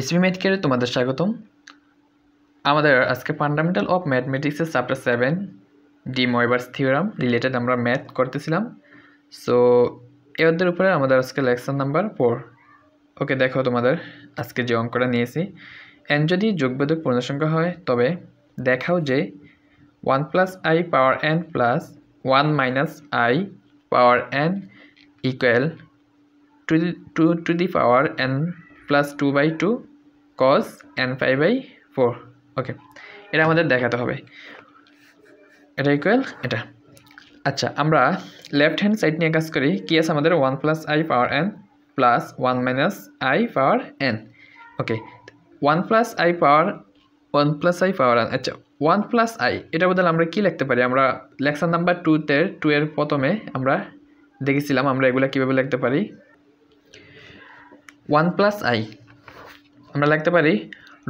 SB মেডিকেলে তোমাদের স্বাগতম আমাদের আজকে ফান্ডামেন্টাল অফ ম্যাথমেটিক্সের chapter seven De Moivre's theorem related আমরা ম্যাথ করতেছিলাম সো এদের উপরে আমাদের আজকে লেকশন নাম্বার ফোর ওকে দেখো তোমাদের আজকে যে অঙ্কটা নিয়েছি এন যদি যোগবেদক পূর্ণসংখ্যা হয় তবে দেখাও যে one plus I power N plus one minus I power N equal two two to the power N plus two by two cos N five by four okay এটা আমাদের দেখাতে হবে এটা ইকুয়াল এটা আচ্ছা আমরা লেফট হ্যান্ড সাইড নিয়ে কাজ করি কী আছে আমাদের one plus I power N plus one minus I power N okay one plus I power one plus I power N আচ্ছা ওয়ান প্লাস আই এটা বদলে আমরা কী লিখতে পারি আমরা লেকচার নাম্বার টুতে টু এর প্রথমে আমরা দেখেছিলাম আমরা এগুলো কীভাবে লিখতে পারি ওয়ান প্লাস আই আমরা লিখতে পারি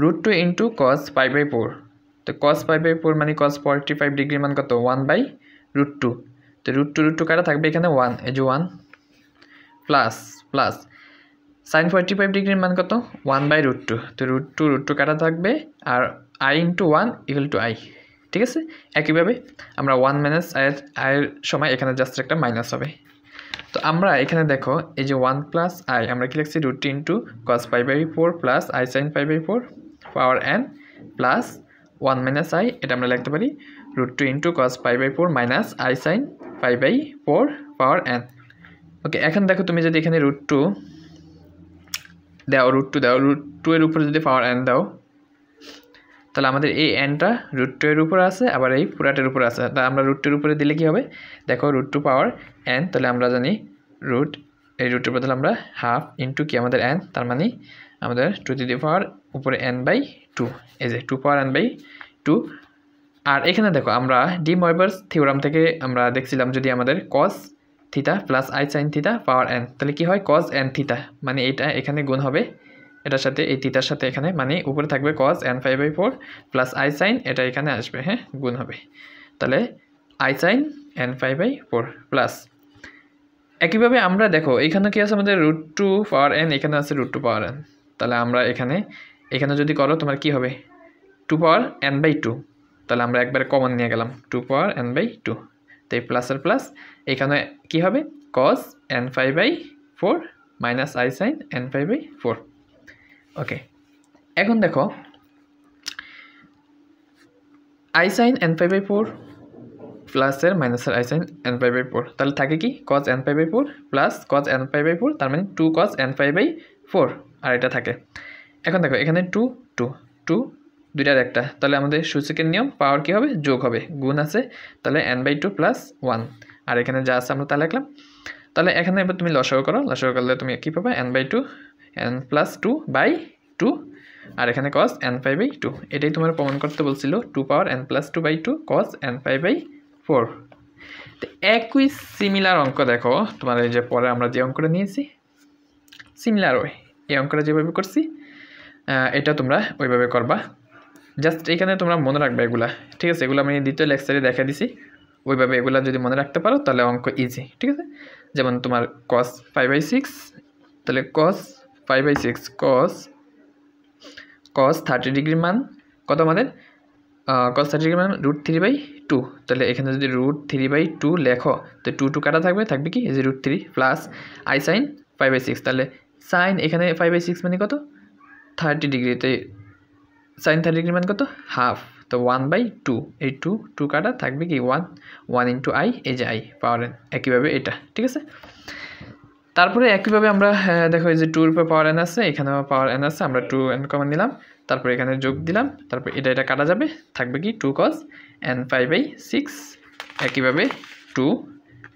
root two into cos pi by four তো কস পাই বাই ফোর মানে কস ফর্টি ফাইভ ডিগ্রি মান কত ওয়ান বাই রুট টু তো রুট টু রুট টু কারা থাকবে এখানে one as one plus plus sine forty five ডিগ্রির মান কত ওয়ান বাই রুট টু তো রুট টু রুট টু কারা থাকবে আর I into one equal to I ঠিক আছে একইভাবে আমরা ওয়ান মাইনাস আয়ের আয়ের সময় এখানে জাস্ট একটা মাইনাস হবে আমরা এখানে দেখো এই যে ওয়ান প্লাস আই আমরা কি লিখছি root two cos five by four plus I sine five by four power N plus one minus I এটা আমরা লিখতে পারি root two into cos five by four minus I sine five by four power N okay এখন দেখো তুমি যদি এখানে root two দাও রুট টু দাও রুট টু এর উপরে যদি পাওয়ার এন দাও তাহলে আমাদের এই এনটা রুট টু এর উপর আছে আবার এই পুরাটের উপর আছে তা আমরা রুট টুর উপরে দিলে কি হবে দেখো রুট টু পাওয়ার এন তাহলে আমরা জানি রুট এই রুটের বদলে আমরা হাফ ইন্টু কি আমাদের এন তার মানে আমাদের টু টু দি পাওয়ার উপরে এন বাই টু এই যে two power N by two আর এখানে দেখো আমরা ডি মাইভার্স থিওরাম থেকে আমরা দেখছিলাম যদি আমাদের cos theta plus I sine theta power N তাহলে কি হয় কস এন থিতা মানে এটা এখানে গুণ হবে এটার সাথে এই থিতার সাথে এখানে মানে উপরে থাকবে cos N five by four plus I sine এটা এখানে আসবে হ্যাঁ গুণ হবে তাহলে I sine N five by four plus একইভাবে আমরা দেখো এখানে কি আছে আমাদের রুট টু পাওয়ার এন এখানে আছে রুট টু পাওয়ার এন তাহলে আমরা এখানে এখানে যদি করো তোমার কি হবে two power N by two তাহলে আমরা একবারে কমন নিয়ে গেলাম two power N by two তো এই প্লাস আর প্লাস এখানে কি হবে cos N five by four minus I sine N five by four okay এখন দেখো I sine N five by four প্লাসের মাইনাসের I sine N pi by four তাহলে থাকে কি cos N pi by four plus cos N pi by four তার মানে two cos N pi by four আর এটা থাকে এখন দেখো এখানে টু টু টু দুইটার একটা তাহলে আমাদের সূচকের নিয়ম পাওয়ার কি হবে যোগ হবে গুণ আছে তাহলে N by two plus one আর এখানে যা আছে আমরা তা লিখলাম তাহলে এখানে এবার তুমি লসাগো করো লসাগো করলে তুমি কী পাবে N by two N plus two by two আর এখানে cos N five by two এটাই তোমার প্রমাণ করতে বলছিল two power N plus two by two cos N five by four তো একই সিমিলার অঙ্ক দেখো তোমার এই যে পরে আমরা যে অঙ্কটা নিয়েছি সিমিলার ওই এই অঙ্কটা যেভাবে করছি এটা তোমরা ওইভাবে করবা জাস্ট এখানে তোমরা মনে রাখবে এগুলা ঠিক আছে এগুলো আমি দ্বিতীয় লেকচারে দেখা দিছি ওইভাবে এগুলো যদি মনে রাখতে পারো তাহলে অঙ্ক ইজি ঠিক আছে যেমন তোমার কস ফাইভ বাই সিক্স তাহলে cos five by six cos cos thirty degree মান কত আমাদের কস ডিগ্রি মানে রুট থ্রি বাই টু তাহলে এখানে যদি রুট থ্রি বাই টু লেখো তো টু টু কাটা থাকবে থাকবে কি এই যে root three plus I sine five by six তাহলে সাইন এখানে ফাইভ বাই সিক্স মানে কত থার্টি ডিগ্রিতে সাইন থার্টি ডিগ্রি মানে কত হাফ তো ওয়ান বাই টু এই টু টু কাটা থাকবে কি ওয়ান ওয়ান ইন্টু আই এই যে আই পাওয়ার একইভাবে এটা ঠিক আছে তারপরে একইভাবে আমরা দেখো এই যে টুর উপর পাওয়ার এন আছে এখানেও পাওয়ার এন আছে আমরা টু এন কমন নিলাম তারপর এখানে যোগ দিলাম তারপর এটা এটা কাটা যাবে থাকবে কি two cos N five by six একইভাবে টু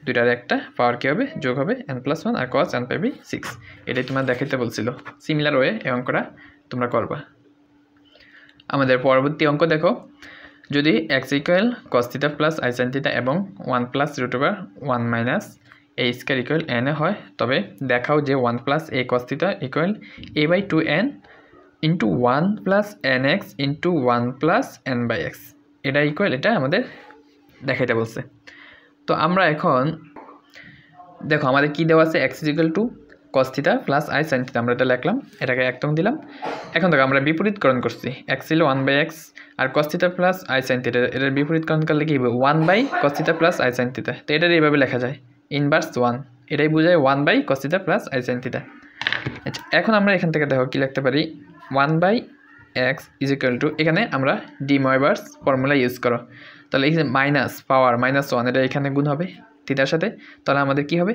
দুইটার একটা পাওয়ার কী হবে যোগ হবে এন প্লাস ওয়ান আর cos N five by six এটাই তোমার দেখাতে বলছিল সিমিলার ওয়ে এই অঙ্কটা তোমরা করবা আমাদের পরবর্তী অঙ্ক দেখো যদি X equal cos theta plus I sine theta এবং one plus root over one minus A square equal N A হয় তবে দেখাও যে one plus A cos theta equal A by two N into one plus N x into one plus N by x এটা equal এটা আমাদের দেখাইতে বলছে তো আমরা এখন দেখো আমাদের কী দেওয়া আছে X equal to cos theta plus I sine theta আমরা এটা লিখলাম এটাকে একদম দিলাম এখন দেখো আমরা বিপরীতকরণ করছি এক্স ছিল ওয়ান বাই এক্স আর cos theta plus I sine theta এটার বিপরীতকরণ করলে কী হবে one by cos theta plus I sine theta তো এটার এইভাবে লেখা যায় ইনভার্স ওয়ান এটাই বোঝায় one by cos theta plus I sine theta আচ্ছা এখন আমরা এখান থেকে দেখো কী লিখতে পারি one by X is equal to এখানে আমরা ডিময়বার্স ফর্মুলা ইউজ করো তাহলে এই যে মাইনাস পাওয়ার মাইনাস ওয়ান এটা এখানে গুণ হবে থিটার সাথে তাহলে আমাদের কি হবে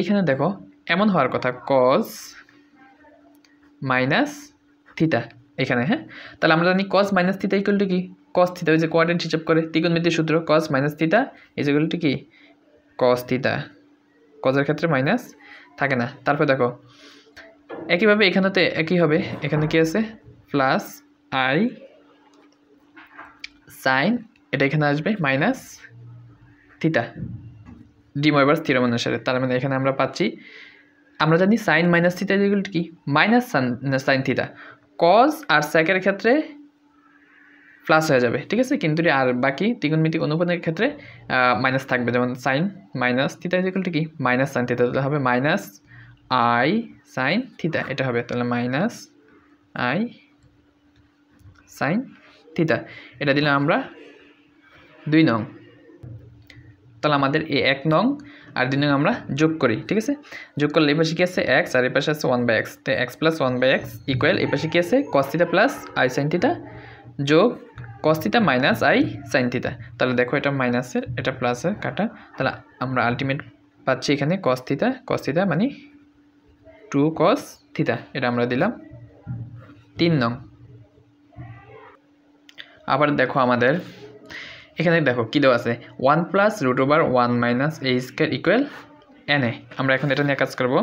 এখানে দেখো এমন হওয়ার কথা কজ মাইনাস থিটা এখানে হ্যাঁ তাহলে আমরা জানি cos minus theta equal to কি কস থিটা ওই যে কোয়ার্ডেন্ট হিসেব করে ত্রিকোণমিতির সূত্র cos minus theta is equal to কি কস থিটা কজের ক্ষেত্রে মাইনাস থাকে না তারপর দেখো একইভাবে এখানেতে একই হবে এখানে কি আছে প্লাস আই সাইন এটা এখানে আসবে মাইনাস থিতা ডিময়বার স্থিরম অনুসারে তার মানে এখানে আমরা পাচ্ছি আমরা জানি সাইন মাইনাস থিতা যেগুলো কি মাইনাস সাইন থিতা কজ আর স্যাকের ক্ষেত্রে প্লাস হয়ে যাবে ঠিক আছে কিন্তু আর বাকি ত্রিকোণমিতিক অনুপাতের ক্ষেত্রে মাইনাস থাকবে যেমন সাইন মাইনাস থিতা যেগুলো কি মাইনাস সাইন থিতা হবে মাইনাস আই সাইন থিতা এটা হবে তাহলে মাইনাস আই সাইন থিতা এটা দিলাম আমরা দুই নং তাহলে আমাদের এই এক নং আর দুই নং আমরা যোগ করি ঠিক আছে যোগ করলে এই পাশে কী আছে এক্স আর এই পাশে আছে ওয়ান বাই এক্স তো x plus one by x equal এই পাশে কী আছে cos theta plus I sine theta যোগ cos theta minus I sine theta তাহলে দেখো এটা মাইনাসের এটা প্লাসের কাটা তাহলে আমরা আলটিমেট পাচ্ছি এখানে কস্তিতা কস্তিতা মানে টু কস থিতা এটা আমরা দিলাম তিন নং আবার দেখো আমাদের এখানে দেখো কী দেওয়া আছে one plus root over one minus A square equal N a আমরা এখন এটা নিয়ে কাজ করব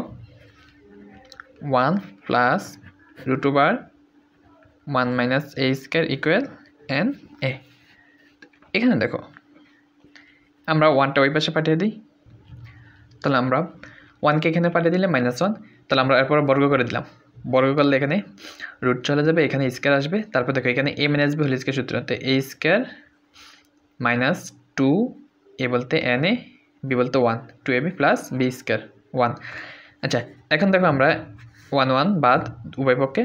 one plus root over one minus A square equal N a এখানে দেখো আমরা ওয়ানটা ওই পাশে পাঠিয়ে দিই তাহলে আমরা ওয়ানকে এখানে পাঠিয়ে দিলে মাইনাস ওয়ান তাহলে আমরা এরপর বর্গ করে দিলাম বর্গ করলে এখানে রুট চলে যাবে এখানে স্কোয়ার আসবে তারপর দেখো এখানে a minus b whole square সূত্র তো a square minus two a বলতে এন এ বি বলতে one two a b plus b square one আচ্ছা এখন দেখো আমরা ওয়ান ওয়ান বাদ উভয় পক্ষে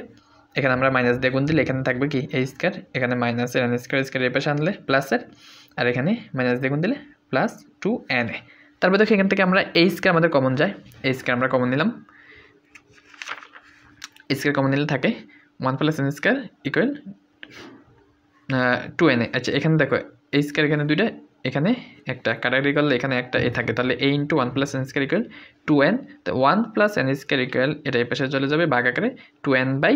এখানে আমরা মাইনাস দিয়ে গুণ দিলে এখানে থাকবে কি এই স্কোয়ার এখানে minus n square square a পাশে আনলে প্লাসের আর এখানে মাইনাস দিয়ে গুণ দিলে প্লাস টু এন এ তারপর দেখো এখান থেকে আমরা এই স্কোয়ার আমাদের কমন যায় এই স্কোয়ার আমরা কমন নিলাম স্কোয়ার কমন নিলে থাকে one plus n square equal two n a আচ্ছা এখানে দেখো এই স্কোয়ার এখানে দুইটা এখানে একটা কাটাকাটি করলে এখানে একটা এ থাকে তাহলে a into one plus n square equal two n তো one plus n square equal এটা এ পাশে চলে যাবে বাঘ আকারে টু এন বাই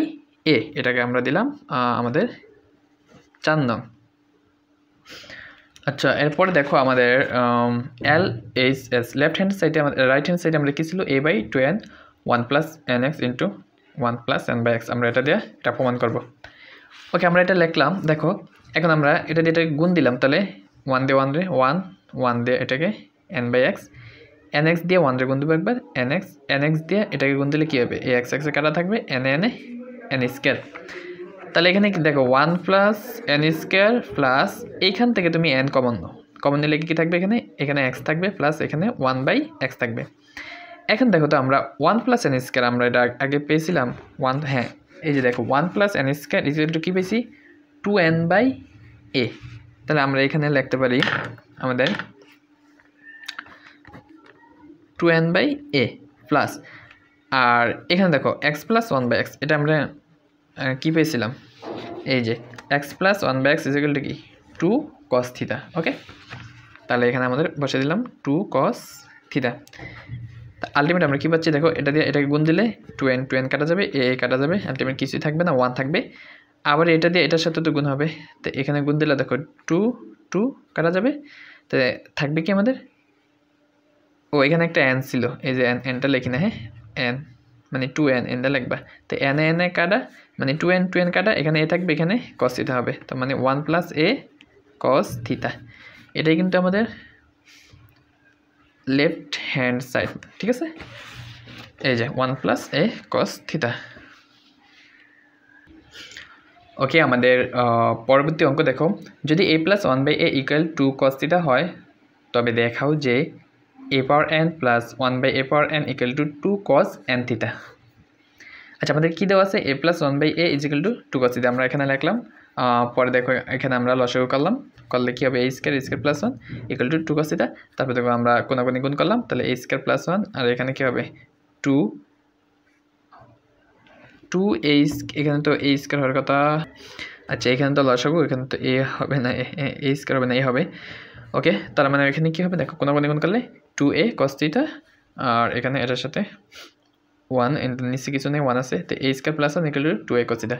এ এটাকে আমরা দিলাম আমাদের চার নং আচ্ছা এরপরে দেখো আমাদের L H S left hand সাইডে আমাদের রাইট হ্যান্ড সাইডে আমরা কী ছিল a by two n one plus N x into one plus N by x আমরা এটা দিয়ে এটা প্রমাণ করব ওকে আমরা এটা লিখলাম দেখো এখন আমরা এটা দিয়ে এটাকে গুণ দিলাম তাহলে ওয়ান দিয়ে ওয়ান রে ওয়ান ওয়ান দিয়ে এটাকে n by x n x দিয়ে ওয়ান রে গুণ দেবো একবার এন এক্স এন এক্স দিয়ে এটাকে গুণ দিলে কী হবে এ এক্স এক্সে কাটা থাকবে n n a n square তাহলে এখানে কি দেখো one plus n square plus এইখান থেকে তুমি এন কমন নাও কমন নিলে কী থাকবে এখানে এখানে এক্স থাকবে প্লাস এখানে ওয়ান বাই এক্স থাকবে এখন দেখো তো আমরা ওয়ান প্লাস এন স্কোয়ার আমরা এটা আগে পেয়েছিলাম ওয়ান হ্যাঁ এই যে দেখো one plus n square is two কী পেয়েছি টু এন বাই এ তাহলে আমরা এখানে লিখতে পারি আমাদের two n by a plus আর এখানে দেখো x plus one by x এটা আমরা কী পেয়েছিলাম এই যে x plus one by x is equal two কি টু কস থিতা ওকে তাহলে এখানে আমাদের বসে দিলাম টু কস থিতা আলটিমেট আমরা কী পাচ্ছি দেখো এটা দিয়ে এটাকে গুণ দিলে টু এন টু এন কাটা যাবে এ কাটা যাবে আলটিমেট কিছুই থাকবে না ওয়ান থাকবে আবার এটা দিয়ে এটার সাথে তো গুণ হবে তো এখানে গুণ দিলে দেখো টু টু কাটা যাবে তো থাকবে কি আমাদের ও এখানে একটা অ্যান ছিল এই যে অ্যান অ্যানটা লেখি না হ্যাঁ অ্যান মানে টু এন এনটা লেখবা তো এন এন এ কাটা মানে টু এন টু এন কাটা এখানে এ থাকবে এখানে কস থিতা হবে তো মানে ওয়ান প্লাস এ কস থিতা এটাই কিন্তু আমাদের লেফট হ্যান্ড সাইড ঠিক আছে এই যে one plus A cos theta ওকে আমাদের পরবর্তী অঙ্ক দেখো যদি a plus one by a equal two cos theta হয় তবে দেখাও যে a power N plus one by a power N equal two two cos n theta আচ্ছা আমাদের কী দেওয়া আছে a plus one by a is equal two two cos theta আমরা এখানে লিখলাম পরে দেখো এখানে আমরা লসাগু করলাম করলে কী হবে a square square plus one equal two two cos theta তারপরে দেখবো আমরা কোনাগুনি গুণ করলাম তাহলে এ স্কোয়ার প্লাস ওয়ান আর এখানে কী হবে টু টু এ এখানে তো এ স্কোয়ার হওয়ার কথা আচ্ছা এখানে তো লসাগু এখানে তো এ হবে না এ স্কোয়ার হবে না এ হবে ওকে তার মানে এখানে কী হবে দেখো কোনাগুনি গুণ করলে টু এ কস্তিটা আর এখানে এটার সাথে ওয়ান নিচে কিছু নেই ওয়ান আছে তো a square plus one equal two two a cos theta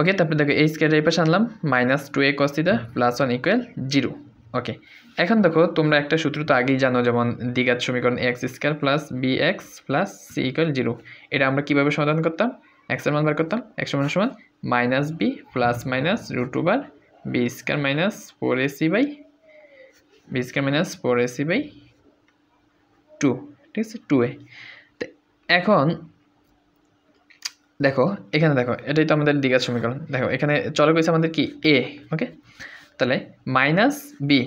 okay তারপরে দেখো এই স্কোয়ার এই পাশে আনলাম minus two a cos theta plus one equal zero okay এখন দেখো তোমরা একটা সূত্র তো আগেই জানো যেমন দ্বিঘাত সমীকরণ x square plus b x plus c equal zero এটা আমরা কীভাবে সমাধান করতাম এক্সের মান বার করতাম এক্সের মান সমান minus b plus minus root two বার b square minus four a c by b square minus four a c by two ঠিক আছে টু এ এখন দেখো এখানে দেখো এটাই তো আমাদের দ্বিঘাত সমীকরণ দেখো এখানে চলে গেছে আমাদের কি এ ওকে তাহলে মাইনাস বি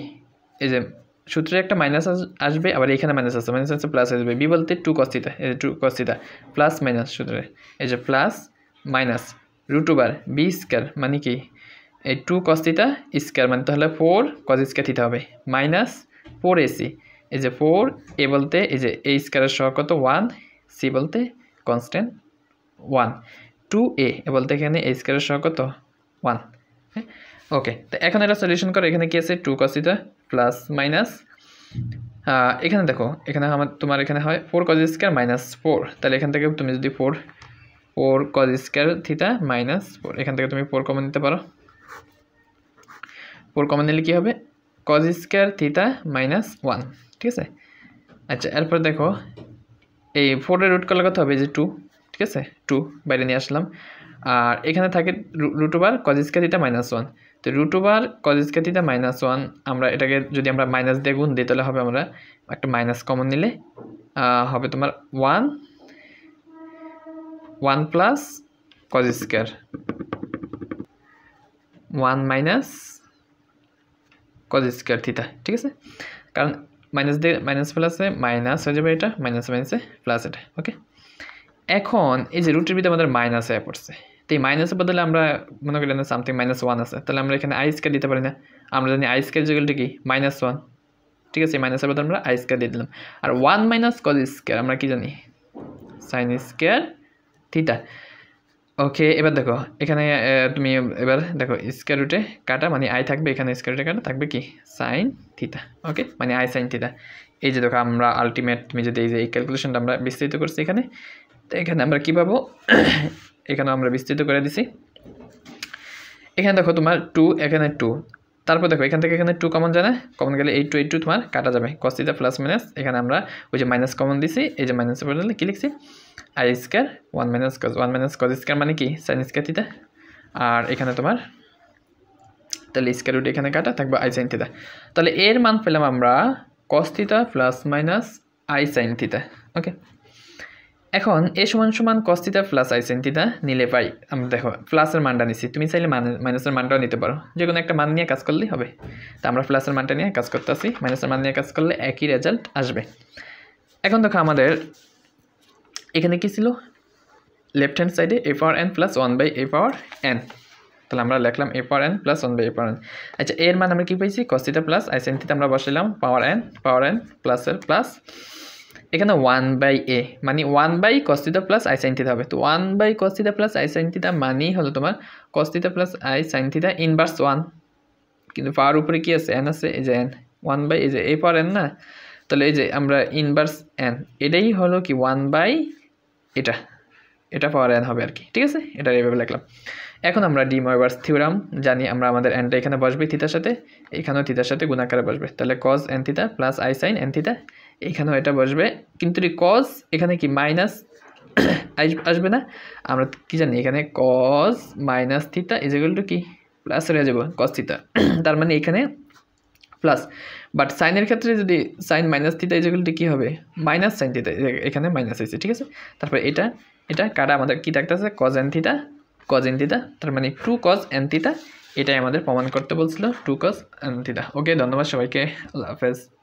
এই যে সূত্রে একটা মাইনাস আসবে আবার এখানে মাইনাস আসবে মাইনাস আসছে প্লাস আসবে বি বলতে টু কস্তিতা এই যে টু কস্তিতা প্লাস মাইনাস সূত্রে এই যে plus minus root over b square মানে কি এই টু কস্তিতা স্কোয়ার মানে তাহলে ফোর কজ স্কোয়ার দিতে হবে মাইনাস ফোর এসি এই যে ফোর এ বলতে এই যে এ স্কোয়ারের সহ কত ওয়ান সি বলতে কনস্ট্যান্ট ওয়ান টু এ বলতে এখানে এ স্কোয়ারের সহ কত ওয়ান হ্যাঁ? ওকে তো এখন এটা সলিউশন করো এখানে কি আছে টু কসিটা প্লাস মাইনাস এখানে দেখো এখানে আমার তোমার এখানে হয় four cos square minus four তাহলে এখান থেকে তুমি যদি four four cos square theta minus four এখান থেকে তুমি ফোর কমন নিতে পারো ফোর কমন নিলে কী হবে cos square theta minus one ঠিক আছে আচ্ছা এরপর দেখো এই ফোরের রুট করলে কত হবে যে টু ঠিক আছে টু বাইরে নিয়ে আসলাম আর এখানে থাকে root over over cos square theta minus one তো root over over cos square theta minus one আমরা এটাকে যদি আমরা মাইনাস দিয়ে গুণ দিই তাহলে হবে আমরা একটা মাইনাস কমন নিলে হবে তোমার ওয়ান ওয়ান প্লাস কজিস্কার ওয়ান মাইনাস কজিস্কার থিটা ঠিক আছে কারণ মাইনাস দিয়ে মাইনাস প্লাসে মাইনাস হয়ে যাবে এটা মাইনাস মাইনাসে প্লাস এটা ওকে এখন এই যে রুটের ভিতরে আমাদের মাইনাস হয়ে পড়ছে তো এই মাইনাসের বদলে আমরা মনে করি না সামথিং মাইনাস ওয়ান আছে তাহলে আমরা এখানে আই স্কোয়ার দিতে পারি না আমরা জানি আই স্কোয়ার যেগুলো কি মাইনাস ওয়ান ঠিক আছে মাইনাসের বদলে আমরা আই স্কোয়ার দিয়ে দিলাম আর ওয়ান মাইনাস কজ স্কোয়ার আমরা কি জানি সাইন স্কোয়ার থিটা ওকে এবার দেখো এখানে তুমি এবার দেখো স্কোয়ার রুটে কাটা মানে আই থাকবে এখানে স্কোয়ার রুটে কাটা থাকবে কি সাইন থিতা ওকে মানে আই সাইন থিতা এই যে দেখো আমরা আলটিমেট তুমি যদি এই যে এই ক্যালকুলেশনটা আমরা বিস্তারিত করছি এখানে তো এখানে আমরা কী পাবো এখানে আমরা বিস্তৃত করে দিছি এখানে দেখো তোমার টু এখানে টু তারপর দেখো এখান থেকে এখানে টু কমন জানে কমন গেলে এই টু এই টু তোমার কাটা যাবে কস্তিটা প্লাস মাইনাস এখানে আমরা ওই যে মাইনাস কমন দিছি এই যে মাইনাস বদলে কী লিখছি i square one minus cos one minus cos square মানে কি সাইন স্কোয়ার থিটা আর এখানে তোমার তাহলে স্কোয়ার রুট এখানে কাটা থাকবে আই সাইন থিটা তাহলে এর মান পেলাম আমরা cos theta plus minus I sine theta okay এখন এ সমান সমান কস্তিতা প্লাস আইসেন নিলে পাই আমরা দেখো প্লাসের মানটা নিচ্ছি তুমি চাইলে মাইনাসের মানটাও নিতে পারো যে কোনো একটা মান নিয়ে কাজ করলেই হবে তা আমরা প্লাসের মানটা নিয়ে কাজ করতে আসি মাইনাসের মান নিয়ে কাজ করলে একই রেজাল্ট আসবে এখন দেখো আমাদের এখানে কি ছিল লেফট হ্যান্ড সাইডে a power N plus one by a power N তাহলে আমরা লিখলাম a power N plus one by a power N আচ্ছা এর মান আমরা কী পেয়েছি কস্তিতা প্লাস আইসেন্টিতে আমরা বসাইলাম পাওয়ার এন পাওয়ার এন প্লাসের প্লাস এখানে ওয়ান বাই এ মানে one by cos theta plus I sine theta হবে তো one by cos theta plus I sine theta মানেই হলো তোমার cos theta plus I sine theta inverse one কিন্তু পাওয়ার উপরে কি আছে এন আছে এই যে এন ওয়ান বাই এই যে এ পাওয়ার এন না তাহলে এই যে আমরা ইনভার্স এন এটাই হলো কি ওয়ান বাই এটা এটা পাওয়ার এন হবে আর কি ঠিক আছে এটা এইভাবে লিখলাম এখন আমরা ডিময়বার্স থিওরাম জানি আমরা আমাদের এনটা এখানে বসবে থিতার সাথে এখানেও থিতার সাথে গুণাকারে বসবে তাহলে cos n theta plus I sine n theta এখানেও এটা বসবে কিন্তু কজ এখানে কি মাইনাস আসবে না আমরা কি জানি এখানে কজ মাইনাস থিতা ইজ এগুলো কি প্লাস হয়ে যাবো কজ থিতা তার মানে এখানে প্লাস বাট সাইনের ক্ষেত্রে যদি সাইন মাইনাস থিতা ইজেগুলটি কী হবে মাইনাস সাইন থিতা এখানে মাইনাস হয়েছে ঠিক আছে তারপর এটা এটা কাটা আমাদের কী থাকতেছে cos n theta cos n theta তার মানে টু কজ এন থিতা এটাই আমাদের প্রমাণ করতে বলছিল two cos n theta okay ধন্যবাদ সবাইকে আল্লাহ হাফেজ